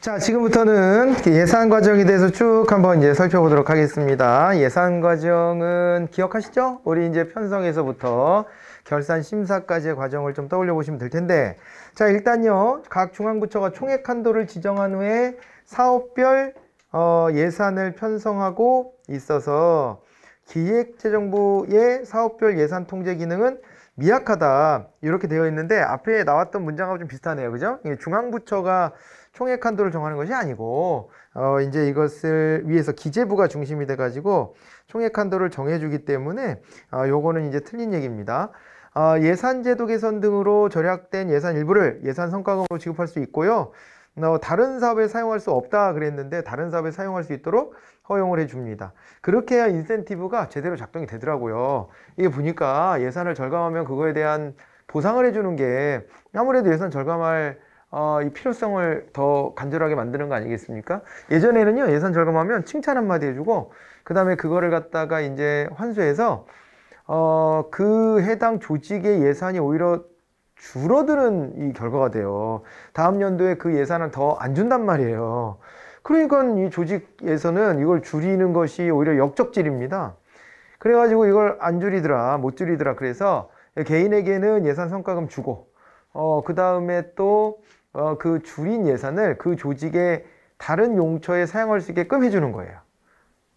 자, 지금부터는 예산 과정에 대해서 쭉 한번 이제 살펴보도록 하겠습니다. 예산 과정은 기억하시죠? 우리 이제 편성에서부터 결산 심사까지의 과정을 좀 떠올려 보시면 될 텐데. 자, 일단요. 각 중앙부처가 총액 한도를 지정한 후에 사업별 어, 예산을 편성하고 있어서 기획재정부의 사업별 예산 통제 기능은 미약하다. 이렇게 되어 있는데 앞에 나왔던 문장하고 좀 비슷하네요. 그죠? 중앙부처가 총액 한도를 정하는 것이 아니고 어 이제 이것을 위해서 기재부가 중심이 돼 가지고 총액 한도를 정해 주기 때문에 어 요거는 이제 틀린 얘기입니다. 어 예산 제도 개선 등으로 절약된 예산 일부를 예산 성과금으로 지급할 수 있고요. 어, 다른 사업에 사용할 수 없다 그랬는데 다른 사업에 사용할 수 있도록 허용을 해줍니다. 그렇게 해야 인센티브가 제대로 작동이 되더라고요. 이게 보니까 예산을 절감하면 그거에 대한 보상을 해주는 게 아무래도 예산 절감할 어, 이 필요성을 더 간절하게 만드는 거 아니겠습니까? 예전에는요, 예산 절감하면 칭찬 한마디 해주고, 그 다음에 그거를 갖다가 이제 환수해서, 어, 그 해당 조직의 예산이 오히려 줄어드는 이 결과가 돼요. 다음 연도에 그 예산을 더 안 준단 말이에요. 그러니까 이 조직에서는 이걸 줄이는 것이 오히려 역적질입니다. 그래가지고 이걸 안 줄이더라, 못 줄이더라. 그래서 개인에게는 예산 성과금 주고, 어, 그 다음에 또 어, 그 줄인 예산을 그 조직의 다른 용처에 사용할 수 있게끔 해주는 거예요.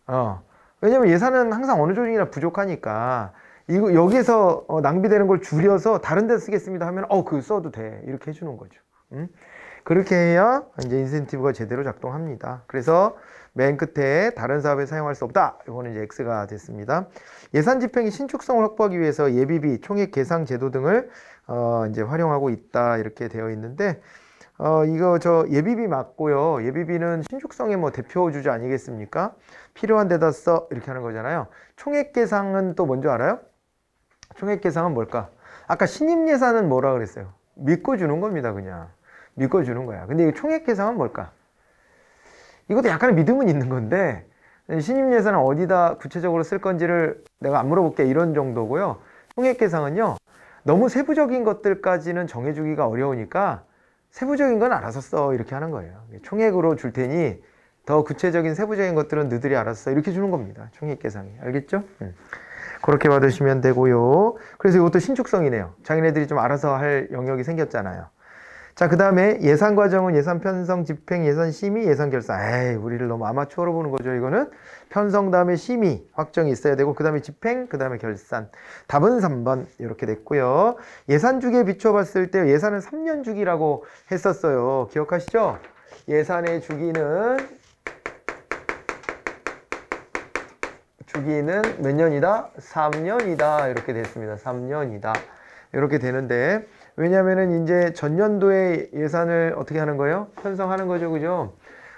어. 왜냐면 예산은 항상 어느 조직이나 부족하니까 이거 여기서 어, 낭비되는 걸 줄여서 다른 데 쓰겠습니다 하면 어그 써도 돼 이렇게 해주는 거죠. 음? 그렇게 해야 이제 인센티브가 제대로 작동합니다. 그래서 맨 끝에 다른 사업에 사용할 수 없다. 이거는 이제 X가 됐습니다. 예산 집행의 신축성을 확보하기 위해서 예비비, 총액 계상 제도 등을 어 이제 활용하고 있다. 이렇게 되어 있는데 어, 이거 저 예비비 맞고요. 예비비는 신축성의 뭐 대표 주자 아니겠습니까? 필요한 데다 써 이렇게 하는 거잖아요. 총액 계상은 또 뭔지 알아요? 총액 계상은 뭘까? 아까 신임 예산은 뭐라 그랬어요? 믿고 주는 겁니다, 그냥. 믿고 주는 거야. 근데 이 총액 계상은 뭘까? 이것도 약간의 믿음은 있는 건데 신임 예산은 어디다 구체적으로 쓸 건지를 내가 안 물어볼게 이런 정도고요. 총액 계상은요. 너무 세부적인 것들까지는 정해주기가 어려우니까 세부적인 건 알아서 써 이렇게 하는 거예요. 총액으로 줄 테니 더 구체적인 세부적인 것들은 너들이 알아서 써. 이렇게 주는 겁니다. 총액 계산이 알겠죠? 음. 그렇게 받으시면 되고요. 그래서 이것도 신축성이네요. 자기네들이 좀 알아서 할 영역이 생겼잖아요. 자, 그 다음에 예산 과정은 예산 편성, 집행, 예산 심의, 예산 결산. 에이, 우리를 너무 아마추어로 보는 거죠. 이거는 편성 다음에 심의 확정이 있어야 되고, 그 다음에 집행, 그 다음에 결산. 답은 3번. 이렇게 됐고요. 예산 주기에 비춰 봤을 때 예산은 3년 주기라고 했었어요. 기억하시죠? 예산의 주기는 주기는 몇 년이다? 3년이다. 이렇게 됐습니다. 3년이다. 이렇게 되는데 왜냐면은 이제 전년도의 예산을 어떻게 하는 거예요? 편성하는 거죠. 그죠?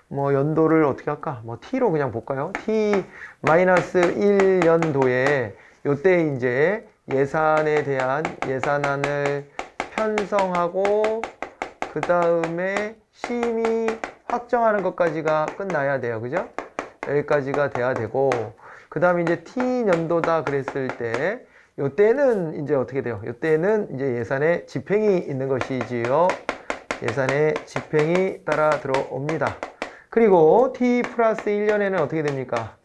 뭐 연도를 어떻게 할까? 뭐 T로 그냥 볼까요? T 마이너스 1년도에 요때 이제 예산에 대한 예산안을 편성하고 그 다음에 심의 확정하는 것까지가 끝나야 돼요. 그죠? 여기까지가 돼야 되고 그 다음에 이제 T년도다 그랬을 때 요때는 이제 어떻게 돼요? 요때는 이제 예산에 집행이 있는 것이지요. 예산에 집행이 따라 들어옵니다. 그리고 t 플러스 1년에는 어떻게 됩니까?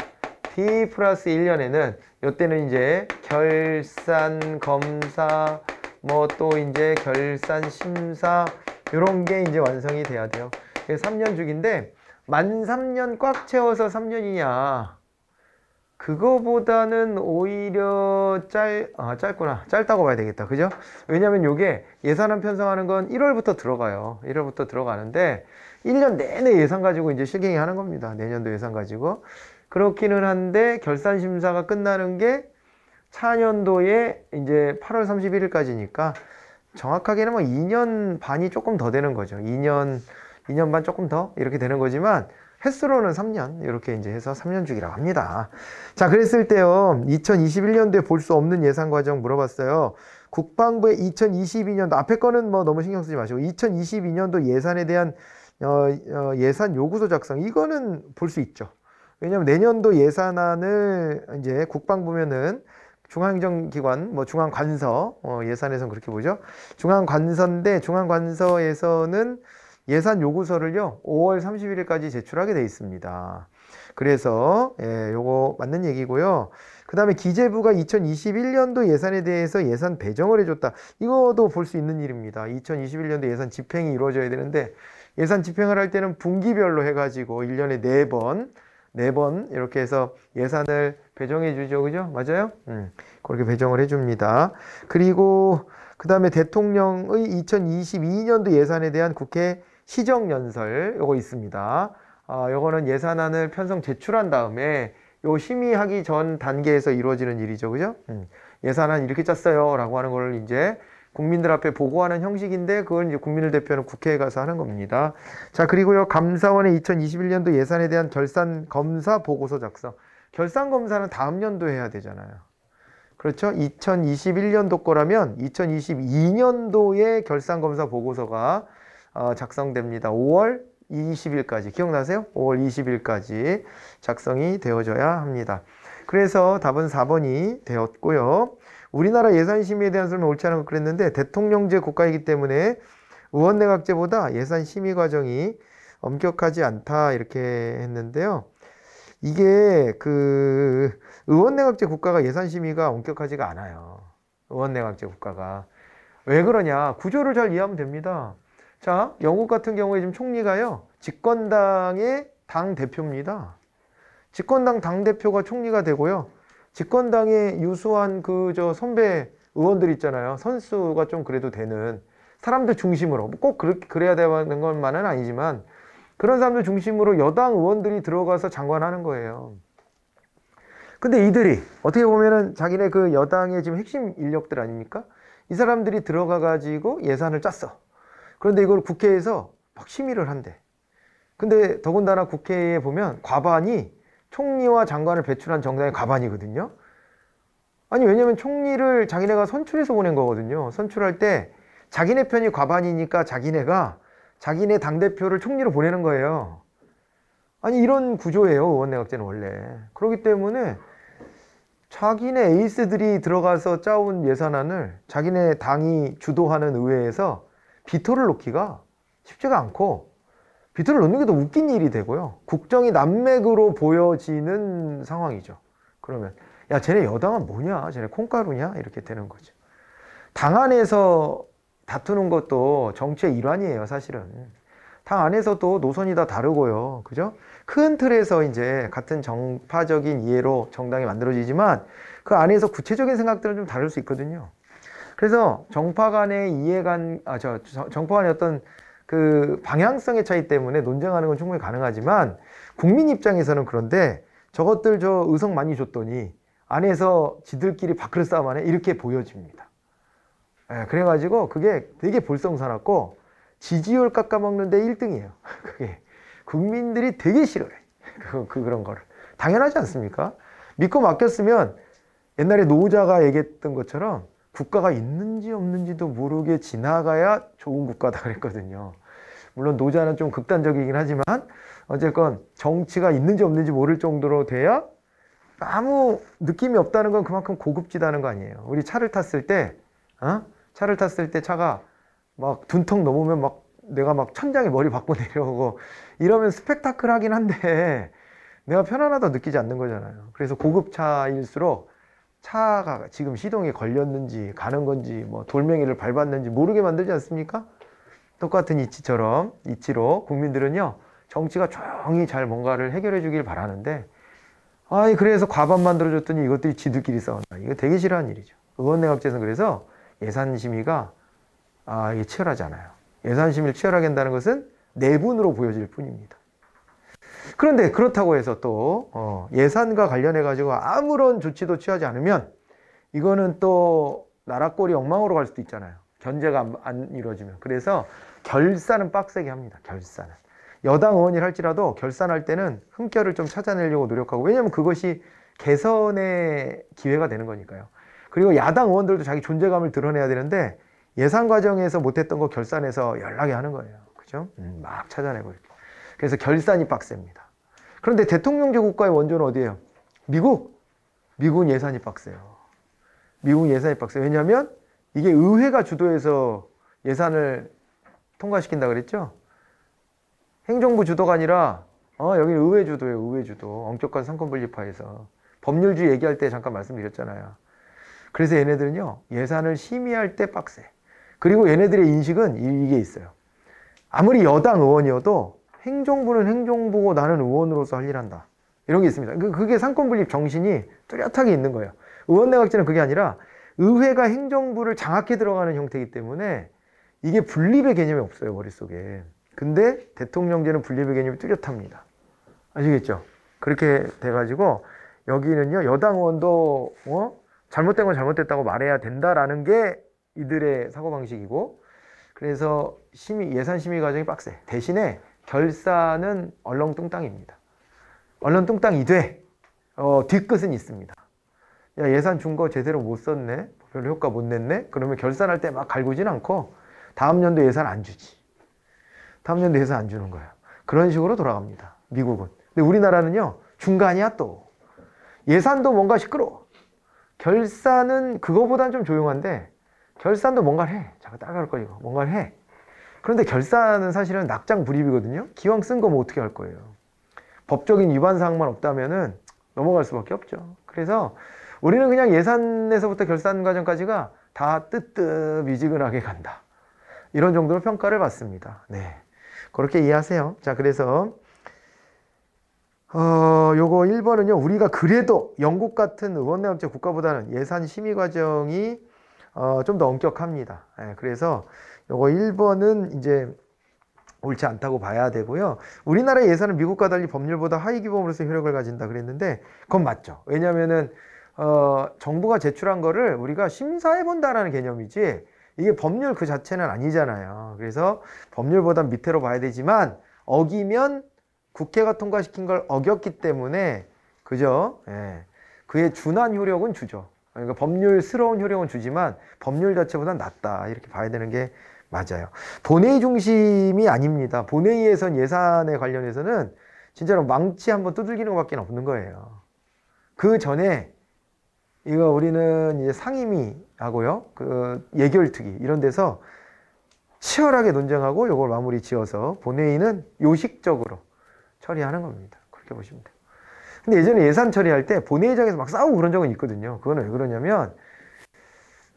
t 플러스 1년에는 요때는 이제 결산 검사 뭐 또 이제 결산 심사 이런 게 이제 완성이 돼야 돼요. 3년 주기인데 만 3년 꽉 채워서 3년이냐 그거보다는 오히려 짧, 아, 짧구나. 짧다고 봐야 되겠다. 그죠? 왜냐면 요게 예산안 편성하는 건 1월부터 들어가요. 1월부터 들어가는데 1년 내내 예산 가지고 이제 실갱이 하는 겁니다. 내년도 예산 가지고. 그렇기는 한데 결산 심사가 끝나는 게 차년도에 이제 8월 31일까지니까 정확하게는 뭐 2년 반이 조금 더 되는 거죠. 2년 2년 반 조금 더 이렇게 되는 거지만 횟수로는 3년 이렇게 이제 해서 3년 주기라고 합니다. 자 그랬을 때요 2021년도에 볼 수 없는 예산 과정 물어봤어요. 국방부의 2022년도 앞에 거는 뭐 너무 신경 쓰지 마시고 2022년도 예산에 대한 어, 어, 예산 요구서 작성 이거는 볼 수 있죠. 왜냐하면 내년도 예산안을 이제 국방부면은 중앙행정기관, 뭐 중앙관서, 어, 예산에선 그렇게 보죠. 중앙관서인데 중앙관서에서는 예산 요구서를요 5월 31일까지 제출하게 돼 있습니다. 그래서 예, 요거 맞는 얘기고요. 그 다음에 기재부가 2021년도 예산에 대해서 예산 배정을 해줬다. 이거도 볼 수 있는 일입니다. 2021년도 예산 집행이 이루어져야 되는데 예산 집행을 할 때는 분기별로 해가지고 1년에 4번 4번 이렇게 해서 예산을 배정해 주죠. 그죠? 맞아요? 음, 그렇게 배정을 해줍니다. 그리고 그 다음에 대통령의 2022년도 예산에 대한 국회 시정연설 요거 있습니다. 아, 요거는 예산안을 편성 제출한 다음에 요 심의하기 전 단계에서 이루어지는 일이죠. 그죠? 음. 예산안 이렇게 짰어요. 라고 하는 걸 이제 국민들 앞에 보고하는 형식인데 그걸 이제 국민을 대표하는 국회에 가서 하는 겁니다. 자, 그리고요. 감사원의 2021년도 예산에 대한 결산 검사 보고서 작성. 결산 검사는 다음 년도 해야 되잖아요. 그렇죠? 2021년도 거라면 2022년도에 결산 검사 보고서가 어, 작성됩니다. 5월 20일까지 기억나세요? 5월 20일까지 작성이 되어져야 합니다. 그래서 답은 4번이 되었고요. 우리나라 예산 심의에 대한 설명 옳지 않은 거 그랬는데 대통령제 국가이기 때문에 의원내각제보다 예산 심의 과정이 엄격하지 않다 이렇게 했는데요. 이게 그 의원내각제 국가가 예산 심의가 엄격하지가 않아요. 의원내각제 국가가 왜 그러냐 구조를 잘 이해하면 됩니다. 자, 영국 같은 경우에 지금 총리가요. 집권당의 당 대표입니다. 집권당 당 대표가 총리가 되고요. 집권당의 유수한 그 저 선배 의원들 있잖아요. 선수가 좀 그래도 되는 사람들 중심으로 뭐 꼭 그래야 되는 것만은 아니지만 그런 사람들 중심으로 여당 의원들이 들어가서 장관하는 거예요. 근데 이들이 어떻게 보면은 자기네 그 여당의 지금 핵심 인력들 아닙니까? 이 사람들이 들어가 가지고 예산을 짰어. 그런데 이걸 국회에서 막 심의를 한대. 근데 더군다나 국회에 보면 과반이 총리와 장관을 배출한 정당의 과반이거든요. 아니 왜냐면 총리를 자기네가 선출해서 보낸 거거든요. 선출할 때 자기네 편이 과반이니까 자기네가 자기네 당대표를 총리로 보내는 거예요. 아니 이런 구조예요. 원내각제는 원래. 그렇기 때문에 자기네 에이스들이 들어가서 짜온 예산안을 자기네 당이 주도하는 의회에서 비토를 놓기가 쉽지가 않고 비토를 놓는 게 더 웃긴 일이 되고요. 국정이 난맥으로 보여지는 상황이죠. 그러면 야 쟤네 여당은 뭐냐? 쟤네 콩가루냐? 이렇게 되는 거죠. 당 안에서 다투는 것도 정치의 일환이에요, 사실은. 당 안에서도 노선이 다 다르고요. 그죠? 큰 틀에서 이제 같은 정파적인 이해로 정당이 만들어지지만 그 안에서 구체적인 생각들은 좀 다를 수 있거든요. 그래서 정파 간의 이해관, 아, 저, 정파 간의 어떤 그 방향성의 차이 때문에 논쟁하는 건 충분히 가능하지만 국민 입장에서는 그런데 저것들 저 의석 많이 줬더니 안에서 지들끼리 밥그릇 싸움하네 이렇게 보여집니다. 예, 그래가지고 그게 되게 볼썽사납고 지지율 깎아먹는데 1등이에요. 그게 국민들이 되게 싫어해. 그, 그 그런 거를 당연하지 않습니까? 믿고 맡겼으면 옛날에 노자가 얘기했던 것처럼 국가가 있는지 없는지도 모르게 지나가야 좋은 국가다 그랬거든요. 물론 노자는 좀 극단적이긴 하지만 어쨌건 정치가 있는지 없는지 모를 정도로 돼야 아무 느낌이 없다는 건 그만큼 고급지다는 거 아니에요. 우리 차를 탔을 때, 어? 차를 탔을 때 차가 막 둔턱 넘으면 막 내가 막 천장에 머리 박고 내려오고 이러면 스펙타클 하긴 한데 내가 편안하다 느끼지 않는 거잖아요. 그래서 고급차일수록 차가 지금 시동이 걸렸는지 가는 건지 뭐 돌멩이를 밟았는지 모르게 만들지 않습니까? 똑같은 이치처럼 이치로 국민들은요 정치가 조용히 잘 뭔가를 해결해 주길 바라는데 아이 그래서 과반 만들어줬더니 이것들이 지들끼리 싸운다 이거 되게 싫어하는 일이죠 의원내각제에서는 그래서 예산 심의가 아 이게 치열하잖아요 예산 심의를 치열하게 한다는 것은 내분으로 보여질 뿐입니다 그런데 그렇다고 해서 또 어, 예산과 관련해 가지고 아무런 조치도 취하지 않으면 이거는 또 나라 꼴이 엉망으로 갈 수도 있잖아요. 견제가 안, 안 이루어지면. 그래서 결산은 빡세게 합니다. 결산은. 여당 의원이라 할지라도 결산할 때는 흠결을 좀 찾아내려고 노력하고 왜냐하면 그것이 개선의 기회가 되는 거니까요. 그리고 야당 의원들도 자기 존재감을 드러내야 되는데 예산 과정에서 못했던 거 결산해서 연락이 하는 거예요. 그죠? 음, 막 찾아내고 이렇게. 그래서 결산이 빡셉니다. 그런데 대통령제 국가의 원조는 어디예요? 미국. 미국은 예산이 빡세요. 미국은 예산이 빡세요. 왜냐하면 이게 의회가 주도해서 예산을 통과시킨다 그랬죠? 행정부 주도가 아니라 어, 여기는 의회 주도예요. 의회 주도. 엄격한 상권 분립화에서 법률주의 얘기할 때 잠깐 말씀드렸잖아요. 그래서 얘네들은요. 예산을 심의할 때 빡세. 그리고 얘네들의 인식은 이게 있어요. 아무리 여당 의원이어도 행정부는 행정부고 나는 의원으로서 할 일한다. 이런 게 있습니다. 그, 그게 상권 분립 정신이 뚜렷하게 있는 거예요. 의원 내각제는 그게 아니라 의회가 행정부를 장악해 들어가는 형태이기 때문에 이게 분립의 개념이 없어요, 머릿속에. 근데 대통령제는 분립의 개념이 뚜렷합니다. 아시겠죠? 그렇게 돼가지고 여기는요, 여당 의원도 어? 잘못된 건 잘못됐다고 말해야 된다라는 게 이들의 사고방식이고 그래서 심의, 예산 심의 과정이 빡세. 대신에 결사는 얼렁뚱땅입니다. 얼렁뚱땅이 돼. 어, 뒤끝은 있습니다. 야, 예산 준 거 제대로 못 썼네. 별로 효과 못 냈네. 그러면 결산할 때 막 갈구진 않고 다음 연도 예산 안 주지. 다음 연도 예산 안 주는 거야. 그런 식으로 돌아갑니다. 미국은. 근데 우리나라는요. 중간이야 또. 예산도 뭔가 시끄러워. 결산은 그거보단 좀 조용한데 결산도 뭔가를 해. 자꾸 따라갈 거이고 뭔가를 해. 그런데 결산은 사실은 낙장 불입이거든요. 기왕 쓴거면 뭐 어떻게 할 거예요. 법적인 위반 사항만 없다면은 넘어갈 수밖에 없죠. 그래서 우리는 그냥 예산에서부터 결산 과정까지가 다 뜨뜻 미지근하게 간다. 이런 정도로 평가를 받습니다. 네. 그렇게 이해하세요. 자, 그래서 어, 요거 1번은요. 우리가 그래도 영국 같은 의원내업체 국가보다는 예산 심의 과정이 어, 좀 더 엄격합니다. 예, 그래서 요거 1번은 이제 옳지 않다고 봐야 되고요. 우리나라 예산은 미국과 달리 법률보다 하위 기범으로서 효력을 가진다 그랬는데 그건 맞죠. 왜냐면은 어, 정부가 제출한 거를 우리가 심사해 본다라는 개념이지 이게 법률 그 자체는 아니잖아요. 그래서 법률보다 밑으로 봐야 되지만 어기면 국회가 통과시킨 걸 어겼기 때문에 그죠? 예. 그의 준한 효력은 주죠. 그러니까 법률스러운 효력은 주지만 법률 자체보다 낫다 이렇게 봐야 되는 게 맞아요. 본회의 중심이 아닙니다. 본회의에선 예산에 관련해서는 진짜로 망치 한번 두들기는 것밖에 없는 거예요. 그 전에 이거 우리는 이제 상임위 하고요. 그 예결특위 이런 데서 치열하게 논쟁하고 이걸 마무리 지어서 본회의는 요식적으로 처리하는 겁니다. 그렇게 보시면 돼요. 근데 예전에 예산 처리할 때 본회의장에서 막 싸우고 그런 적은 있거든요. 그건 왜 그러냐면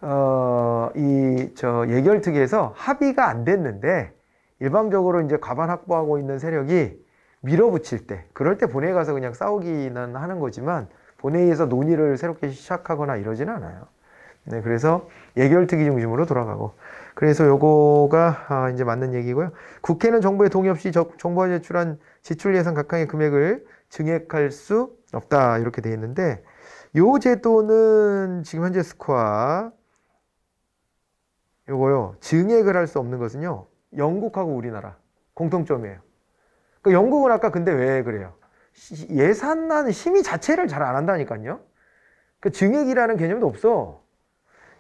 어, 이 저 예결특위에서 합의가 안 됐는데 일방적으로 이제 과반 확보하고 있는 세력이 밀어붙일 때 그럴 때 본회의 가서 그냥 싸우기는 하는 거지만 본회의에서 논의를 새롭게 시작하거나 이러진 않아요. 네, 그래서 예결특위 중심으로 돌아가고 그래서 요거가 아, 이제 맞는 얘기고요. 국회는 정부의 동의 없이 저, 정부가 제출한 지출 예산 각항의 금액을 증액할 수 없다 이렇게 돼 있는데 요 제도는 지금 현재 스코어 요거요. 증액을 할 수 없는 것은요. 영국하고 우리나라 공통점이에요. 그러니까 영국은 아까 근데 왜 그래요? 예산난 심의 자체를 잘 안 한다니까요. 그 그러니까 증액이라는 개념도 없어.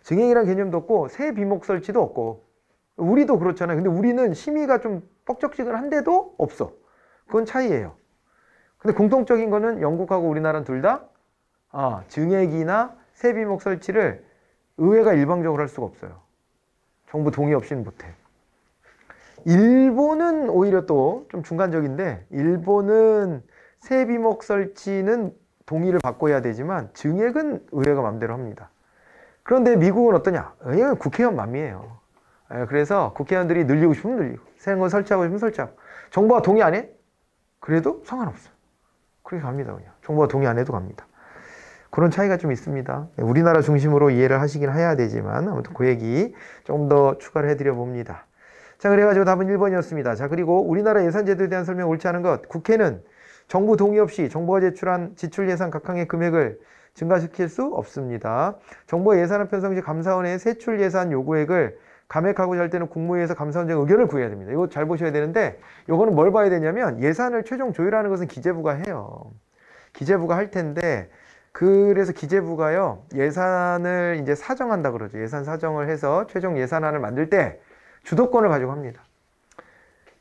증액이라는 개념도 없고 새 비목 설치도 없고 우리도 그렇잖아요. 근데 우리는 심의가 좀 뻑적지근한데도 없어. 그건 차이예요. 근데 공통적인 거는 영국하고 우리나라는 둘다 아, 증액이나 새 비목 설치를 의회가 일방적으로 할 수가 없어요. 정부 동의 없이는 못해. 일본은 오히려 또 좀 중간적인데 일본은 세비목 설치는 동의를 받고 해야 되지만 증액은 의회가 맘대로 합니다. 그런데 미국은 어떠냐? 왜냐면 국회의원 맘이에요. 예, 그래서 국회의원들이 늘리고 싶으면 늘리고 새로운 걸 설치하고 싶으면 설치하고 정부가 동의 안 해? 그래도 상관없어요. 그렇게 갑니다 그냥. 정부가 동의 안 해도 갑니다. 그런 차이가 좀 있습니다. 네, 우리나라 중심으로 이해를 하시긴 해야 되지만 아무튼 그 얘기 조더 추가를 해드려 봅니다. 자 그래가지고 답은 1번이었습니다. 자 그리고 우리나라 예산제도에 대한 설명 옳지 않은 것 국회는 정부 동의 없이 정부가 제출한 지출 예산 각항의 금액을 증가시킬 수 없습니다. 정부의 예산안 편성 시 감사원의 세출 예산 요구액을 감액하고자 할 때는 국무회의에서 감사원장 의견을 구해야 됩니다. 이거 잘 보셔야 되는데 이거는 뭘 봐야 되냐면 예산을 최종 조율하는 것은 기재부가 해요. 기재부가 할 텐데 그래서 기재부가요 예산을 이제 사정한다 그러죠 예산 사정을 해서 최종 예산안을 만들 때 주도권을 가지고 합니다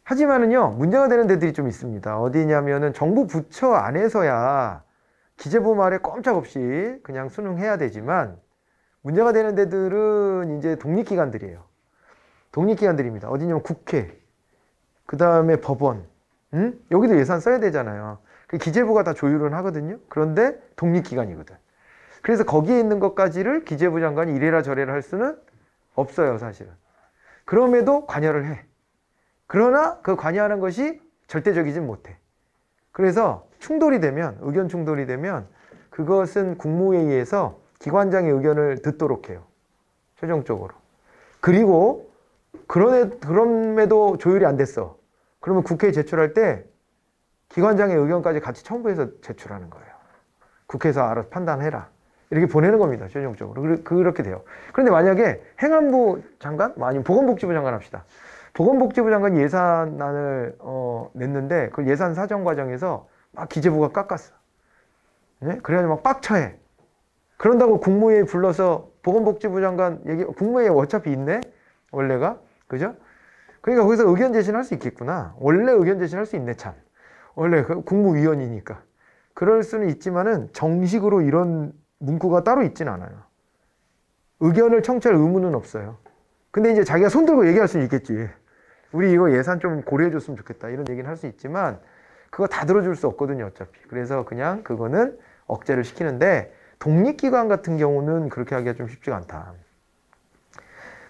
하지만은요 문제가 되는 데들이 좀 있습니다 어디냐면은 정부 부처 안에서야 기재부 말에 꼼짝없이 그냥 수능해야 되지만 문제가 되는 데들은 이제 독립기관들이에요 독립기관들입니다 어디냐면 국회 그 다음에 법원 음? 여기도 예산 써야 되잖아요 그 기재부가 다 조율은 하거든요. 그런데 독립기관이거든. 그래서 거기에 있는 것까지를 기재부 장관이 이래라 저래라 할 수는 없어요, 사실은. 그럼에도 관여를 해. 그러나 그 관여하는 것이 절대적이진 못해. 그래서 충돌이 되면, 의견 충돌이 되면 그것은 국무회의에서 기관장의 의견을 듣도록 해요. 최종적으로. 그리고 그런 애, 그럼에도 조율이 안 됐어. 그러면 국회에 제출할 때 기관장의 의견까지 같이 첨부해서 제출하는 거예요. 국회에서 알아서 판단해라. 이렇게 보내는 겁니다. 최종적으로. 그렇게 돼요. 그런데 만약에 행안부 장관? 뭐 아니면 보건복지부 장관 합시다. 보건복지부 장관 예산안을 어, 냈는데 그 예산 사정 과정에서 막 기재부가 깎았어. 네? 그래가지고 막 빡쳐해. 그런다고 국무회의 불러서 보건복지부 장관 얘기, 국무회의 어차피 있네? 원래가? 그죠? 그러니까 거기서 의견 제시는 할 수 있겠구나. 원래 의견 제시는 할 수 있네, 참. 원래 그 국무위원이니까. 그럴 수는 있지만은 정식으로 이런 문구가 따로 있진 않아요. 의견을 청취할 의무는 없어요. 근데 이제 자기가 손들고 얘기할 수는 있겠지. 우리 이거 예산 좀 고려해 줬으면 좋겠다. 이런 얘기는 할 수 있지만 그거 다 들어줄 수 없거든요. 어차피. 그래서 그냥 그거는 억제를 시키는데 독립기관 같은 경우는 그렇게 하기가 좀 쉽지가 않다.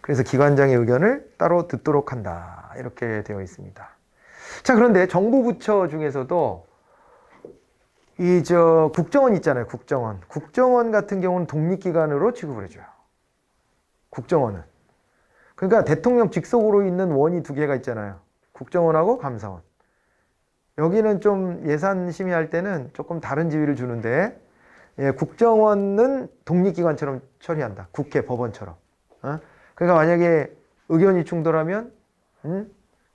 그래서 기관장의 의견을 따로 듣도록 한다. 이렇게 되어 있습니다. 자, 그런데 정부 부처 중에서도 이 저 국정원 있잖아요. 국정원. 국정원 같은 경우는 독립기관으로 취급을 해줘요. 국정원은. 그러니까 대통령 직속으로 있는 원이 두 개가 있잖아요. 국정원하고 감사원. 여기는 좀 예산 심의할 때는 조금 다른 지위를 주는데 예, 국정원은 독립기관처럼 처리한다. 국회 법원처럼. 어? 그러니까 만약에 의견이 충돌하면 음?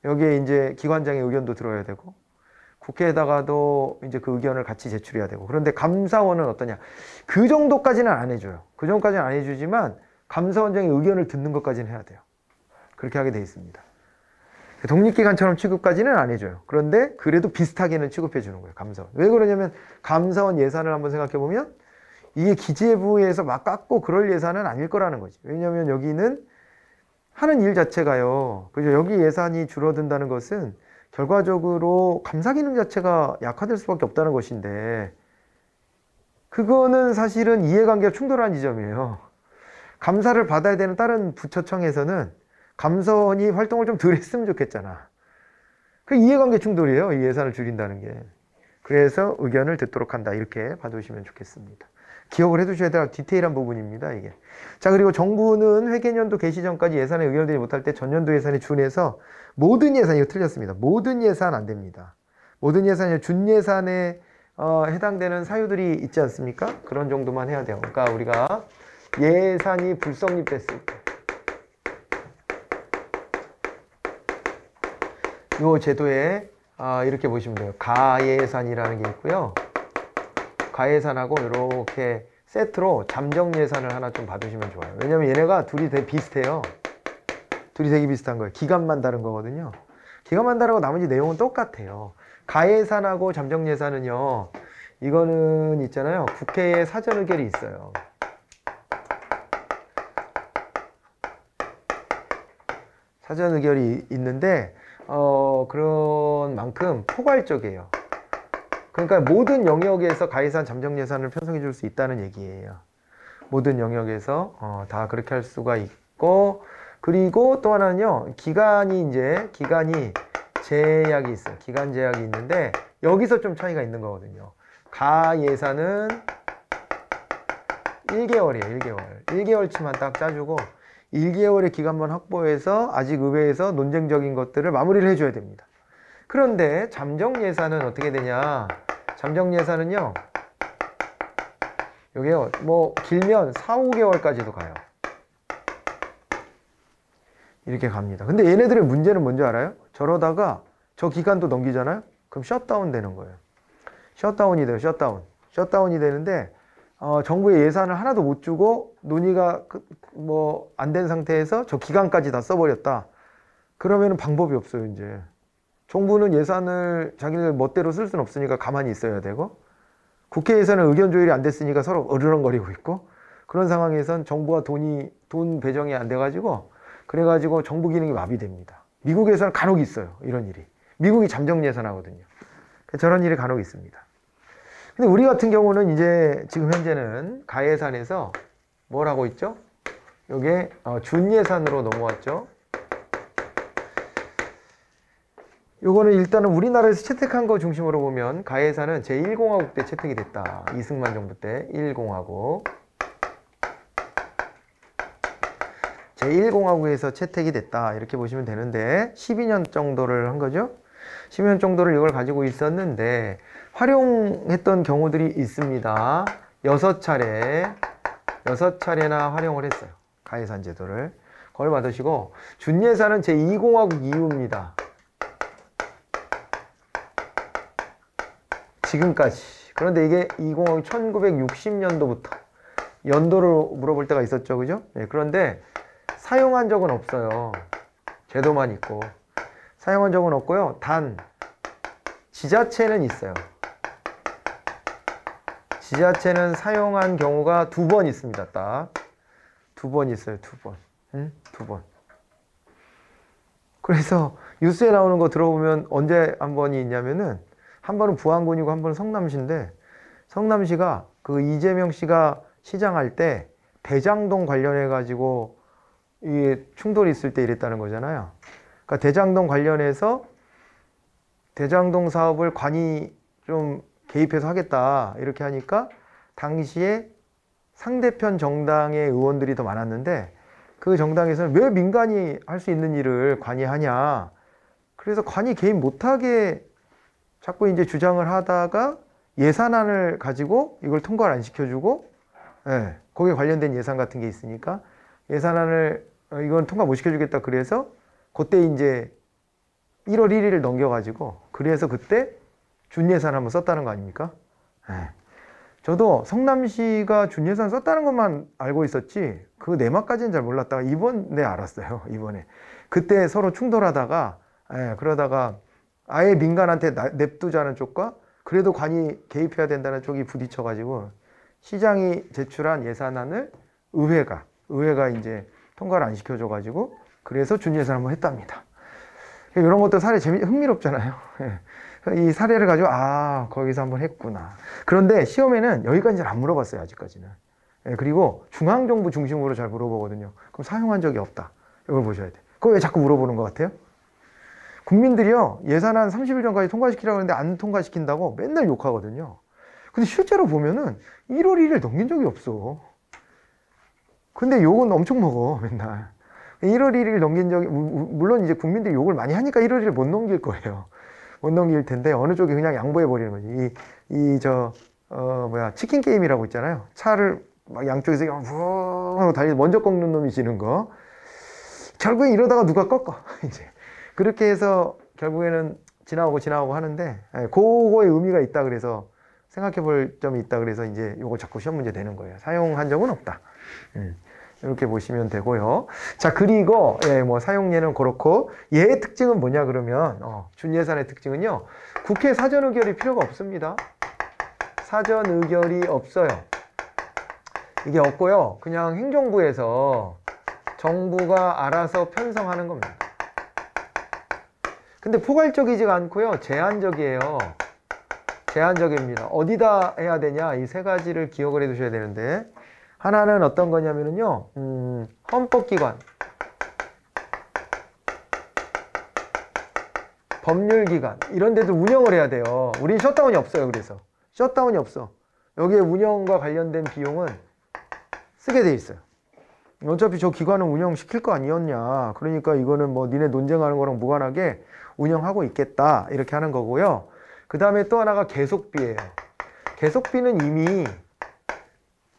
여기에 이제 기관장의 의견도 들어야 되고 국회에다가도 이제 그 의견을 같이 제출해야 되고 그런데 감사원은 어떠냐 그 정도까지는 안 해줘요 그 정도까지는 안 해주지만 감사원장의 의견을 듣는 것까지는 해야 돼요 그렇게 하게 돼 있습니다 독립기관처럼 취급까지는 안 해줘요 그런데 그래도 비슷하게는 취급해 주는 거예요 감사원 왜 그러냐면 감사원 예산을 한번 생각해 보면 이게 기재부에서 막 깎고 그럴 예산은 아닐 거라는 거지 왜냐면 여기는 하는 일 자체가요. 그죠? 여기 예산이 줄어든다는 것은 결과적으로 감사 기능 자체가 약화될 수밖에 없다는 것인데 그거는 사실은 이해관계가 충돌한 지점이에요. 감사를 받아야 되는 다른 부처청에서는 감사원이 활동을 좀 덜 했으면 좋겠잖아. 그 이해관계 충돌이에요. 이 예산을 줄인다는 게. 그래서 의견을 듣도록 한다. 이렇게 봐두시면 좋겠습니다. 기억을 해두셔야 될 디테일한 부분입니다. 이게. 자 그리고 정부는 회계년도 개시 전까지 예산에 의결되지 못할 때 전년도 예산에 준해서 모든 예산 이 틀렸습니다. 모든 예산 안 됩니다. 모든 예산이 준 예산에 어, 해당되는 사유들이 있지 않습니까? 그런 정도만 해야 돼요. 그러니까 우리가 예산이 불성립됐을 때. 요 제도에 아, 이렇게 보시면 돼요. 가예산이라는 게 있고요. 가예산하고 이렇게 세트로 잠정 예산을 하나 좀 받으시면 좋아요 왜냐면 얘네가 둘이 되게 비슷해요 둘이 되게 비슷한 거예요 기간만 다른 거거든요 기간만 다르고 나머지 내용은 똑같아요 가예산하고 잠정 예산은요 이거는 있잖아요 국회에 사전 의결이 있어요 사전 의결이 있는데 어 그런 만큼 포괄적이에요 그러니까 모든 영역에서 가해산 잠정 예산을 편성해 줄 수 있다는 얘기예요. 모든 영역에서 어, 다 그렇게 할 수가 있고 그리고 또 하나는요. 기간이 이제 기간이 제약이 있어요. 기간 제약이 있는데 여기서 좀 차이가 있는 거거든요. 가 예산은 1개월이에요. 1개월. 1개월치만 딱 짜주고 1개월의 기간만 확보해서 아직 의회에서 논쟁적인 것들을 마무리를 해줘야 됩니다. 그런데 잠정 예산은 어떻게 되냐? 잠정 예산은요. 여기요. 뭐 길면 4, 5개월까지도 가요. 이렇게 갑니다. 근데 얘네들의 문제는 뭔지 알아요? 저러다가 저 기간도 넘기잖아요? 그럼 셧다운 되는 거예요. 셧다운이 돼요. 셧다운. 셧다운이 되는데 어, 정부의 예산을 하나도 못 주고 논의가 그, 뭐안 된 상태에서 저 기간까지 다 써버렸다. 그러면 방법이 없어요. 이제 정부는 예산을 자기들 멋대로 쓸 수는 없으니까 가만히 있어야 되고 국회 에서는 의견 조율이 안 됐으니까 서로 어르렁거리고 있고 그런 상황에선 정부와 돈이 돈 배정이 안 돼가지고 그래가지고 정부 기능이 마비됩니다. 미국에서는 간혹 있어요 이런 일이. 미국이 잠정 예산하거든요. 저런 일이 간혹 있습니다. 근데 우리 같은 경우는 이제 지금 현재는 가예산에서 뭘 하고 있죠? 이게 어, 준예산으로 넘어왔죠. 요거는 일단은 우리나라에서 채택한 거 중심으로 보면 가해사는 제1공화국 때 채택이 됐다. 이승만 정부 때 1공화국 제1공화국에서 채택이 됐다. 이렇게 보시면 되는데 12년 정도를 한 거죠. 10년 정도를 이걸 가지고 있었는데 활용했던 경우들이 있습니다. 6차례 6차례나 활용을 했어요. 가해산 제도를 그걸 받으시고 준예산은 제2공화국 이후입니다. 지금까지. 그런데 이게 20 1960년도부터 연도로 물어볼 때가 있었죠. 그죠? 예, 그런데 사용한 적은 없어요. 제도만 있고. 사용한 적은 없고요. 단 지자체는 있어요. 지자체는 사용한 경우가 두 번 있습니다. 딱. 두 번 있어요. 두 번. 두 번. 그래서 뉴스에 나오는 거 들어보면 언제 한 번이 있냐면은 한 번은 부안군이고 한 번은 성남시인데 성남시가 그 이재명 씨가 시장할 때 대장동 관련해 가지고 이 충돌이 있을 때 이랬다는 거잖아요. 그러니까 대장동 관련해서 대장동 사업을 관이 좀 개입해서 하겠다 이렇게 하니까 당시에 상대편 정당의 의원들이 더 많았는데 그 정당에서는 왜 민간이 할 수 있는 일을 관이 하냐 그래서 관이 개입 못하게 자꾸 이제 주장을 하다가 예산안을 가지고 이걸 통과를 안 시켜주고 예, 거기에 관련된 예산 같은 게 있으니까 예산안을 어, 이건 통과 못 시켜주겠다 그래서 그때 이제 1월 1일을 넘겨가지고 그래서 그때 준예산 한번 썼다는 거 아닙니까? 예. 저도 성남시가 준예산 썼다는 것만 알고 있었지 그 내막까지는 잘 몰랐다가 이번에 네, 알았어요 이번에 그때 서로 충돌하다가 예, 그러다가 아예 민간한테 냅두자는 쪽과 그래도 관이 개입해야 된다는 쪽이 부딪혀가지고 시장이 제출한 예산안을 의회가 의회가 이제 통과를 안 시켜줘가지고 그래서 준예산을 한번 했답니다. 이런 것도 사례 재미 흥미롭잖아요. 예. 이 사례를 가지고 아 거기서 한번 했구나. 그런데 시험에는 여기까지 는안 물어봤어요 아직까지는. 예, 그리고 중앙 정부 중심으로 잘 물어보거든요. 그럼 사용한 적이 없다. 이걸 보셔야 돼. 그거 왜 자꾸 물어보는 것 같아요? 국민들이요 예산 한 30일 전까지 통과시키라고 하는데 안 통과시킨다고 맨날 욕하거든요. 근데 실제로 보면은 1월 1일 넘긴 적이 없어. 근데 욕은 엄청 먹어 맨날. 1월 1일 넘긴 적이 물론 이제 국민들이 욕을 많이 하니까 1월 1일 못 넘길 거예요. 못 넘길 텐데 어느 쪽이 그냥 양보해 버리는 거지. 이 이 저 어 뭐야 치킨 게임이라고 있잖아요. 차를 막 양쪽에서 그냥 하고 달리 먼저 꺾는 놈이 지는 거. 결국엔 이러다가 누가 꺾어 이제. 그렇게 해서 결국에는 지나오고 지나오고 하는데 예, 그거의 의미가 있다 그래서 생각해 볼 점이 있다 그래서 이제 이거 자꾸 시험 문제 되는 거예요. 사용한 적은 없다. 예, 이렇게 보시면 되고요. 자 그리고 예, 뭐 사용예는 그렇고 예의 특징은 뭐냐 그러면 어, 준예산의 특징은요. 국회 사전 의결이 필요가 없습니다. 사전 의결이 없어요. 이게 없고요. 그냥 행정부에서 정부가 알아서 편성하는 겁니다. 근데 포괄적이지가 않고요. 제한적이에요. 제한적입니다. 어디다 해야 되냐? 이 세 가지를 기억을 해 두셔야 되는데 하나는 어떤 거냐면요. 음, 헌법기관, 법률기관 이런 데도 운영을 해야 돼요. 우린 셧다운이 없어요. 그래서 셧다운이 없어. 여기에 운영과 관련된 비용은 쓰게 돼 있어요. 어차피 저 기관은 운영시킬 거 아니었냐. 그러니까 이거는 뭐 니네 논쟁하는 거랑 무관하게 운영하고 있겠다 이렇게 하는 거고요. 그 다음에 또 하나가 계속비예요. 계속비는 이미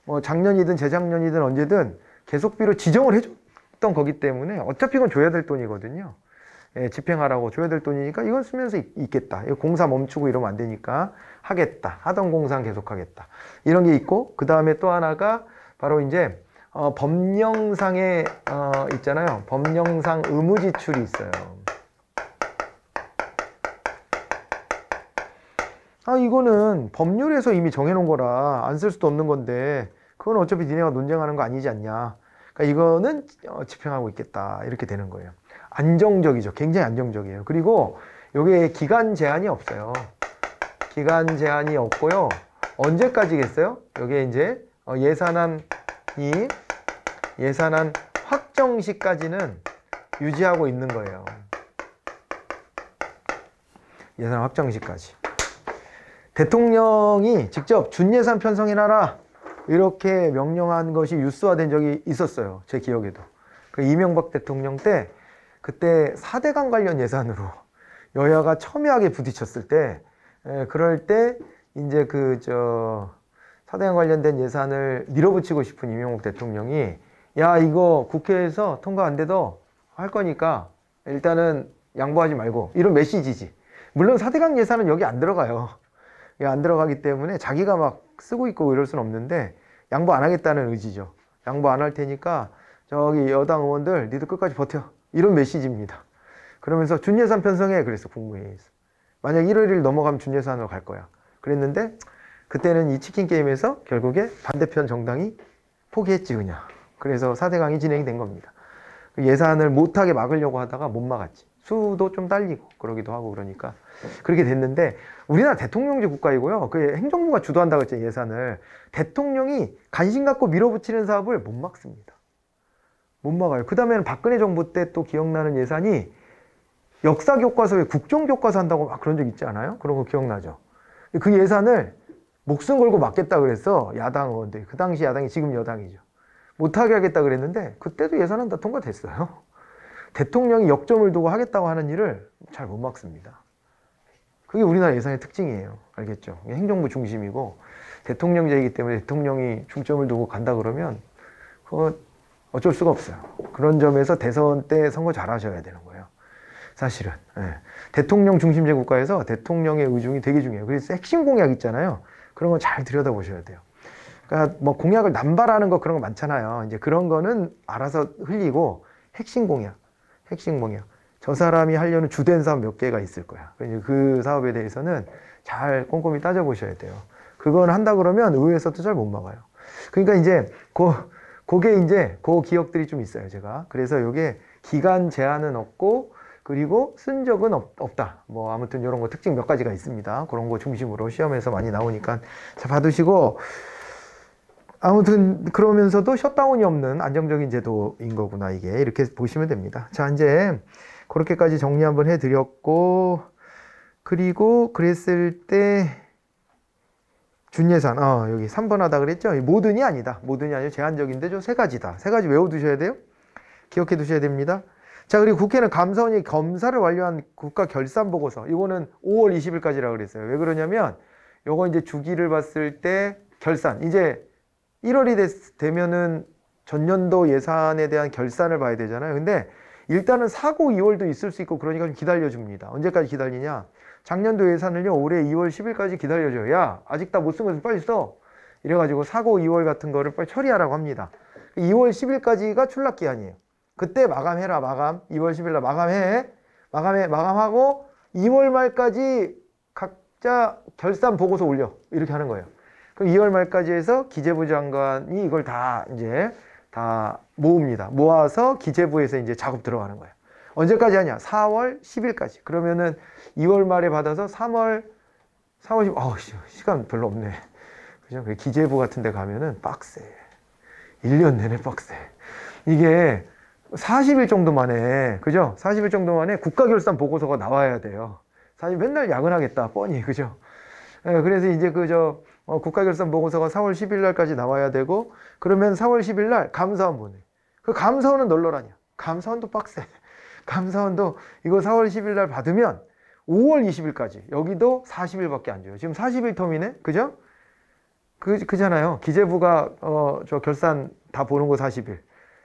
뭐 작년이든 재작년이든 언제든 계속비로 지정을 해줬던 거기 때문에 어차피 이건 줘야 될 돈이거든요. 예, 집행하라고 줘야 될 돈이니까 이건 쓰면서 있, 겠다 공사 멈추고 이러면 안 되니까 하겠다. 하던 공사는 계속하겠다. 이런 게 있고 그 다음에 또 하나가 바로 이제 어, 법령상에 어, 있잖아요. 법령상 의무지출이 있어요. 아 이거는 법률에서 이미 정해놓은 거라 안 쓸 수도 없는 건데 그건 어차피 니네가 논쟁하는 거 아니지 않냐 그러니까 이거는 어, 집행하고 있겠다 이렇게 되는 거예요 안정적이죠 굉장히 안정적이에요 그리고 여기에 기간 제한이 없어요 기간 제한이 없고요 언제까지겠어요? 여기에 이제 어, 예산안 이 예산안 확정 시까지는 유지하고 있는 거예요 예산 확정 시까지 대통령이 직접 준예산 편성해놔라 이렇게 명령한 것이 뉴스화된 적이 있었어요 제 기억에도 그 이명박 대통령 때 그때 4대강 관련 예산으로 여야가 첨예하게 부딪혔을 때 에, 그럴 때 이제 그저 4대강 관련된 예산을 밀어붙이고 싶은 이명박 대통령이 야 이거 국회에서 통과 안 돼도 할 거니까 일단은 양보하지 말고 이런 메시지지 물론 4대강 예산은 여기 안 들어가요 예, 안 들어가기 때문에 자기가 막 쓰고 있고 이럴 순 없는데 양보 안 하겠다는 의지죠. 양보 안 할 테니까 저기 여당 의원들 니들 끝까지 버텨. 이런 메시지입니다. 그러면서 준예산 편성해 그랬어 국무회의에서. 만약 1월 1일 넘어가면 준예산으로 갈 거야. 그랬는데 그때는 이 치킨 게임에서 결국에 반대편 정당이 포기했지 그냥. 그래서 4대강이 진행이 된 겁니다. 그 예산을 못하게 막으려고 하다가 못 막았지. 수도 좀 딸리고 그러기도 하고 그러니까 그렇게 됐는데 우리나라 대통령제 국가이고요. 그 행정부가 주도한다고 했죠, 예산을. 대통령이 관심 갖고 밀어붙이는 사업을 못 막습니다. 못 막아요. 그 다음에는 박근혜 정부 때 또 기억나는 예산이 역사 교과서에 국정 교과서 한다고 막 그런 적 있지 않아요? 그런 거 기억나죠? 그 예산을 목숨 걸고 막겠다 그래서 야당 의원들이 그 당시 야당이 지금 여당이죠. 못하게 하겠다 그랬는데 그때도 예산은 다 통과됐어요. 대통령이 역점을 두고 하겠다고 하는 일을 잘 못 막습니다. 그게 우리나라 예산의 특징이에요. 알겠죠? 행정부 중심이고 대통령제이기 때문에 대통령이 중점을 두고 간다 그러면 그거 어쩔 수가 없어요. 그런 점에서 대선 때 선거 잘 하셔야 되는 거예요. 사실은. 예. 대통령 중심제 국가에서 대통령의 의중이 되게 중요해요. 그래서 핵심 공약 있잖아요. 그런 건 잘 들여다보셔야 돼요. 그러니까 뭐 공약을 남발하는 거 그런 거 많잖아요. 이제 그런 거는 알아서 흘리고 핵심 공약, 핵심 공약. 저 사람이 하려는 주된 사업 몇 개가 있을 거야. 그러니까 그 사업에 대해서는 잘 꼼꼼히 따져보셔야 돼요. 그건 한다 그러면 의회에서도 잘 못 막아요. 그러니까 이제 그, 그게 이제 그 기억들이 좀 있어요, 제가. 그래서 이게 기간 제한은 없고, 그리고 쓴 적은 없, 없다. 뭐 아무튼 이런 거 특징 몇 가지가 있습니다. 그런 거 중심으로 시험에서 많이 나오니까 잘봐두시고 아무튼 그러면서도 셧다운이 없는 안정적인 제도인 거구나 이게 이렇게 보시면 됩니다. 자 이제 그렇게까지 정리 한번 해드렸고 그리고 그랬을 때 준예산 어, 여기 3번 하다 그랬죠 모든이 아니다 모든이 아니고 제한적인데 저 세 가지다 세 가지 외워두셔야 돼요 기억해 두셔야 됩니다 자 그리고 국회는 감사원이 검사를 완료한 국가 결산 보고서 이거는 5월 20일까지라고 그랬어요 왜 그러냐면 요거 이제 주기를 봤을 때 결산 이제 1월이 됐, 되면은 전년도 예산에 대한 결산을 봐야 되잖아요 근데 일단은 사고 2월도 있을 수 있고 그러니까 좀 기다려줍니다. 언제까지 기다리냐? 작년도 예산을요 올해 2월 10일까지 기다려줘요. 야 아직 다 못쓴 것은 빨리 써. 이래가지고 사고 2월 같은 거를 빨리 처리하라고 합니다. 2월 10일까지가 출납 기한이에요. 그때 마감해라 마감. 2월 10일 날 마감해. 마감해 마감하고 2월 말까지 각자 결산 보고서 올려 이렇게 하는 거예요. 그럼 2월 말까지 해서 기재부 장관이 이걸 다 이제 다 모읍니다. 모아서 기재부에서 이제 작업 들어가는 거예요. 언제까지 하냐? 4월 10일까지. 그러면은 2월 말에 받아서 3월 4월 10일 아우 시간 별로 없네. 그죠? 기재부 같은 데 가면은 빡세. 1년 내내 빡세. 이게 40일 정도 만에 그죠? 40일 정도 만에 국가 결산 보고서가 나와야 돼요. 사실 맨날 야근하겠다 뻔히 그죠? 예, 그래서 이제 그저 어, 국가결산 보고서가 4월 10일 날까지 나와야 되고 그러면 4월 10일 날 감사원 보내. 그 감사원은 널널하냐? 감사원도 빡세. 감사원도 이거 4월 10일 날 받으면 5월 20일까지 여기도 40일밖에 안 줘요. 지금 40일 텀이네, 그죠? 그 그잖아요. 기재부가 어저 결산 다 보는 거 40일.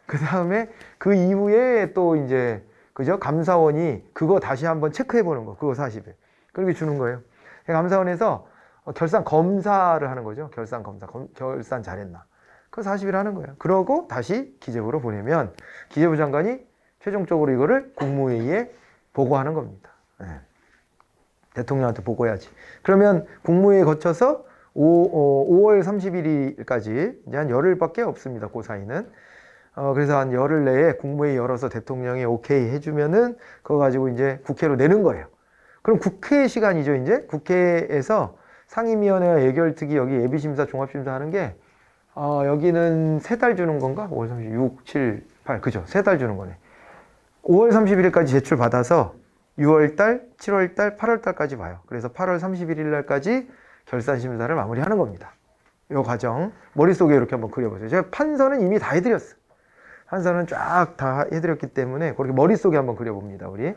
그 다음에 그 이후에 또 이제 그죠? 감사원이 그거 다시 한번 체크해 보는 거 그거 40일. 그렇게 주는 거예요. 그 감사원에서 어, 결산 검사를 하는 거죠. 결산 검사, 검, 결산 잘했나. 그 40일 하는 거예요. 그러고 다시 기재부로 보내면 기재부 장관이 최종적으로 이거를 국무회의에 보고하는 겁니다. 네. 대통령한테 보고해야지. 그러면 국무회의 에 거쳐서 5, 어, 월 31일까지 이제 한 열흘밖에 없습니다. 그 사이는. 어, 그래서 한 열흘 내에 국무회의 열어서 대통령이 오케이 해주면은 그거 가지고 이제 국회로 내는 거예요. 그럼 국회 시간이죠. 이제 국회에서 상임위원회와 예결특위 여기 예비심사 종합심사 하는 게 어, 여기는 세 달 주는 건가? 5월 30일, 6, 7, 8 그죠? 세 달 주는 거네 5월 31일까지 제출 받아서 6월달, 7월달, 8월달까지 봐요 그래서 8월 31일날까지 결산심사를 마무리하는 겁니다 요 과정 머릿속에 이렇게 한번 그려보세요 제가 판서는 이미 다 해드렸어 판서는 쫙 다 해드렸기 때문에 그렇게 머릿속에 한번 그려봅니다 우리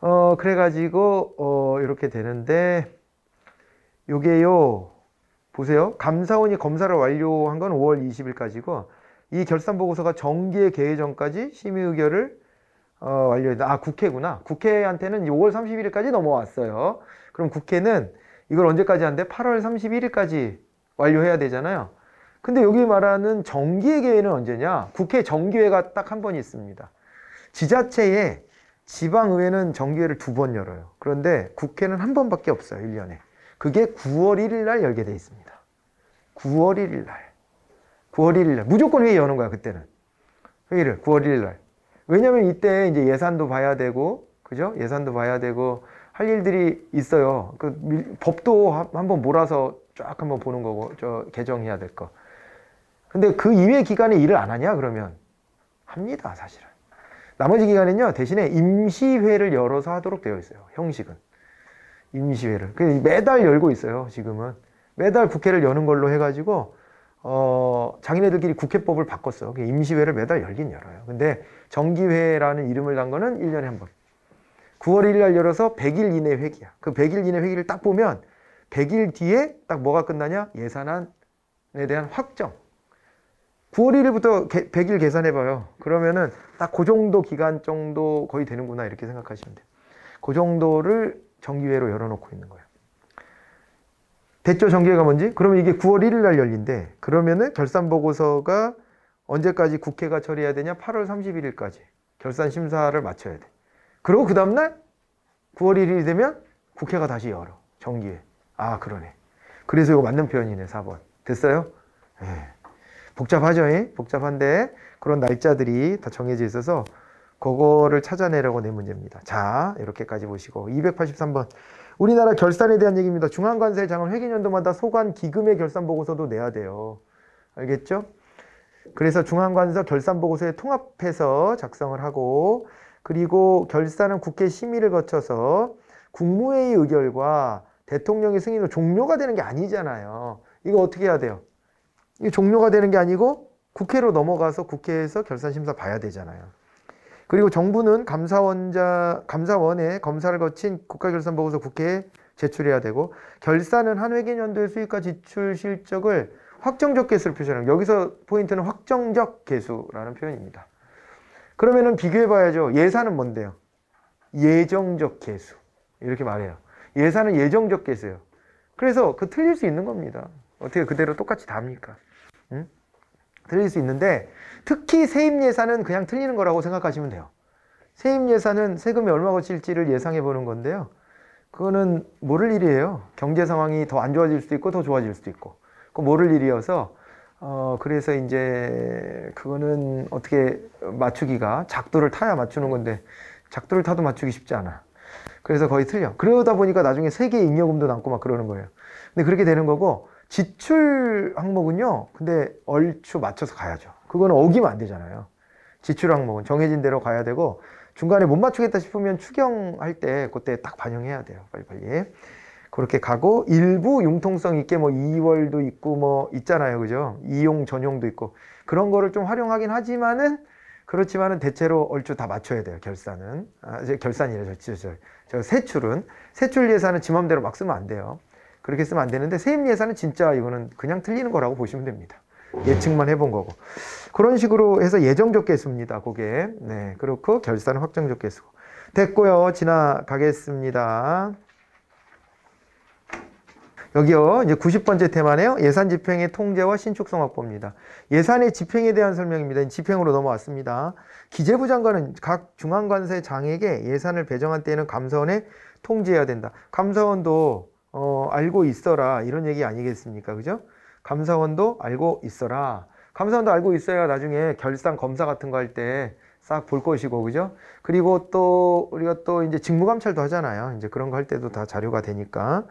어 그래가지고 어 이렇게 되는데 요게요. 보세요. 감사원이 검사를 완료한 건 5월 20일까지고 이 결산 보고서가 정기의 개회 전까지 심의 의결을 어, 완료했다. 아, 국회구나. 국회한테는 5월 31일까지 넘어왔어요. 그럼 국회는 이걸 언제까지 한대? 8월 31일까지 완료해야 되잖아요. 근데 여기 말하는 정기의 개회는 언제냐? 국회 정기회가 딱 한 번 있습니다. 지자체에 지방의회는 정기회를 두 번 열어요. 그런데 국회는 한 번밖에 없어요. 1년에. 그게 9월 1일 날 열게 돼 있습니다. 9월 1일 날. 9월 1일 날. 무조건 회의 여는 거야, 그때는. 회의를 9월 1일 날. 왜냐면 이때 이제 예산도 봐야 되고, 그죠? 예산도 봐야 되고, 할 일들이 있어요. 그 법도 한번 몰아서 쫙 한번 보는 거고, 저 개정해야 될 거. 근데 그 이외 기간에 일을 안 하냐, 그러면? 합니다, 사실은. 나머지 기간은요, 대신에 임시회를 열어서 하도록 되어 있어요, 형식은. 임시회를. 그 매달 열고 있어요, 지금은. 매달 국회를 여는 걸로 해가지고, 어, 장인애들끼리 국회법을 바꿨어. 임시회를 매달 열긴 열어요. 근데 정기회라는 이름을 단 거는 1년에 한 번. 9월 1일 날 열어서 100일 이내 회기야. 그 100일 이내 회기를 딱 보면 100일 뒤에 딱 뭐가 끝나냐? 예산안에 대한 확정. 9월 1일부터 100일 계산해봐요. 그러면은 딱 그 정도 기간 정도 거의 되는구나 이렇게 생각하시면 돼요. 그 정도를 정기회로 열어놓고 있는 거예요. 대조 정기회가 뭔지? 그러면 이게 9월 1일 날 열린데 그러면은 결산 보고서가 언제까지 국회가 처리해야 되냐? 8월 31일까지 결산 심사를 마쳐야 돼. 그리고 그 다음 날 9월 1일이 되면 국회가 다시 열어. 정기회. 아, 그러네. 그래서 이거 맞는 표현이네, 4번. 됐어요? 예. 복잡하죠? 예? 복잡한데 그런 날짜들이 다 정해져 있어서 그거를 찾아내려고 내 문제입니다. 자, 이렇게까지 보시고 283번 우리나라 결산에 대한 얘기입니다. 중앙관세 장은 회계연도마다 소관 기금의 결산 보고서도 내야 돼요. 알겠죠? 그래서 중앙관서 결산 보고서에 통합해서 작성을 하고 그리고 결산은 국회 심의를 거쳐서 국무회의 의결과 대통령의 승인으로 종료가 되는 게 아니잖아요. 이거 어떻게 해야 돼요? 이게 종료가 되는 게 아니고 국회로 넘어가서 국회에서 결산 심사 봐야 되잖아요. 그리고 정부는 감사원자, 감사원에 검사를 거친 국가결산 보고서 국회에 제출해야 되고 결산은 한 회계 연도의 수익과 지출 실적을 확정적 개수로 표시하는 여기서 포인트는 확정적 개수라는 표현입니다. 그러면은 비교해 봐야죠. 예산은 뭔데요? 예정적 개수 이렇게 말해요. 예산은 예정적 개수예요. 그래서 그 틀릴 수 있는 겁니다. 어떻게 그대로 똑같이 답니까? 틀릴 수 있는데 특히 세입 예산은 그냥 틀리는 거라고 생각하시면 돼요. 세입 예산은 세금이 얼마 거칠지를 예상해 보는 건데요. 그거는 모를 일이에요. 경제 상황이 더 안 좋아질 수도 있고 더 좋아질 수도 있고. 그거 모를 일이어서 어 그래서 이제 그거는 어떻게 맞추기가 작도를 타야 맞추는 건데 작도를 타도 맞추기 쉽지 않아. 그래서 거의 틀려. 그러다 보니까 나중에 세계 잉여금도 남고 막 그러는 거예요. 근데 그렇게 되는 거고 지출 항목은요. 근데 얼추 맞춰서 가야죠. 그거는 어기면 안 되잖아요. 지출 항목은 정해진 대로 가야 되고 중간에 못 맞추겠다 싶으면 추경할 때 그때 딱 반영해야 돼요. 빨리빨리. 그렇게 가고 일부 융통성 있게 뭐 2월도 있고 뭐 있잖아요. 그죠? 이용 전용도 있고 그런 거를 좀 활용하긴 하지만은 그렇지만은 대체로 얼추 다 맞춰야 돼요. 결산은. 아, 결산이래. 저, 저, 저, 저 세출은 세출 예산은 지 맘대로 막 쓰면 안 돼요. 그렇게 쓰면 안 되는데 세입 예산은 진짜 이거는 그냥 틀리는 거라고 보시면 됩니다. 예측만 해본 거고 그런 식으로 해서 예정적 개수입니다. 그게 네 그렇고 결산 확정적 개수고 됐고요 지나가겠습니다. 여기요 이제 90번째 테마네요 예산 집행의 통제와 신축성 확보입니다 예산의 집행에 대한 설명입니다 집행으로 넘어왔습니다 기재부 장관은 각 중앙관세 장에게 예산을 배정한 때에는 감사원에 통제해야 된다 감사원도 어, 알고 있어라 이런 얘기 아니겠습니까? 그죠? 감사원도 알고 있어라. 감사원도 알고 있어야 나중에 결산 검사 같은 거 할 때 싹 볼 것이고 그죠? 그리고 또 우리가 또 이제 직무감찰도 하잖아요. 이제 그런 거 할 때도 다 자료가 되니까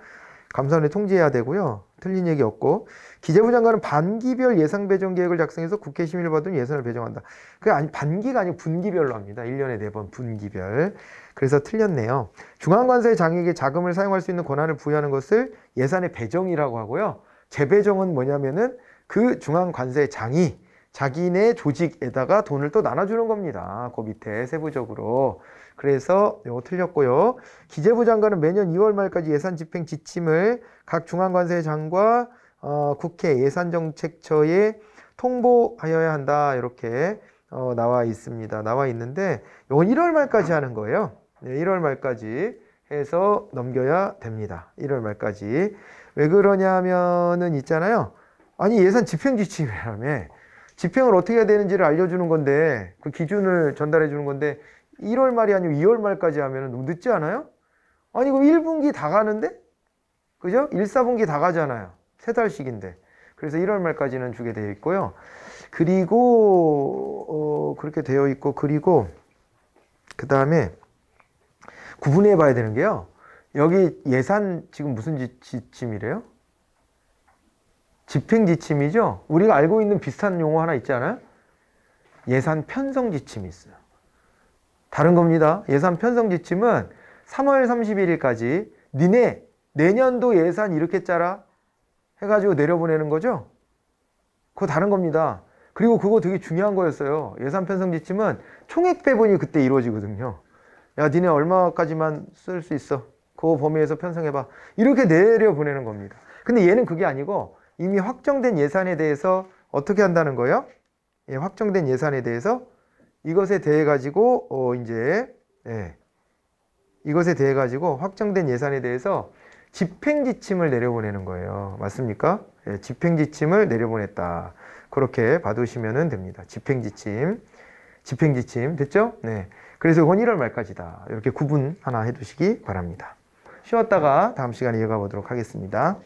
감사원에 통지해야 되고요. 틀린 얘기 없고 기재부 장관은 반기별 예상 배정 계획을 작성해서 국회 심의를 받은 예산을 배정한다. 그게 아니 반기가 아니고 분기별로 합니다. 1년에 4번 분기별. 그래서 틀렸네요. 중앙관서의 장에게 자금을 사용할 수 있는 권한을 부여하는 것을 예산의 배정이라고 하고요. 재배정은 뭐냐면은 그중앙관서의 장이 자기네 조직에다가 돈을 또 나눠주는 겁니다. 그 밑에 세부적으로. 그래서 이거 틀렸고요. 기재부 장관은 매년 2월 말까지 예산 집행 지침을 각 중앙관세장과 어, 국회 예산정책처에 통보하여야 한다 이렇게 어, 나와 있습니다. 나와 있는데 이건 1월 말까지 하는 거예요. 네, 1월 말까지 해서 넘겨야 됩니다. 1월 말까지 왜 그러냐면은 있잖아요. 아니 예산 집행 지침이라며 집행을 어떻게 해야 되는지를 알려주는 건데 그 기준을 전달해 주는 건데 1월 말이 아니고 2월 말까지 하면 너무 늦지 않아요? 아니 고 1분기 다 가는데? 그죠? 1, 4분기 다 가잖아요. 세 달씩인데. 그래서 1월 말까지는 주게 되어 있고요. 그리고 어, 그렇게 되어 있고 그리고 그 다음에 구분해 봐야 되는 게요. 여기 예산 지금 무슨 지, 지침이래요? 집행 지침이죠? 우리가 알고 있는 비슷한 용어 하나 있잖아요. 예산 편성 지침이 있어요. 다른 겁니다. 예산 편성 지침은 3월 31일까지 니네 내년도 예산 이렇게 짜라 해가지고 내려보내는 거죠. 그거 다른 겁니다. 그리고 그거 되게 중요한 거였어요. 예산 편성 지침은 총액 배분이 그때 이루어지거든요. 야, 니네 얼마까지만 쓸 수 있어. 그 범위에서 편성해봐. 이렇게 내려보내는 겁니다. 근데 얘는 그게 아니고 이미 확정된 예산에 대해서 어떻게 한다는 거예요? 예, 확정된 예산에 대해서 이것에 대해 가지고 어 이제 예, 이것에 대해 가지고 확정된 예산에 대해서 집행 지침을 내려보내는 거예요. 맞습니까? 예, 집행 지침을 내려보냈다. 그렇게 봐두시면 됩니다. 집행 지침, 집행 지침 됐죠? 네. 그래서 건 1월 말까지다. 이렇게 구분 하나 해두시기 바랍니다. 쉬었다가 다음 시간에 이어가 보도록 하겠습니다.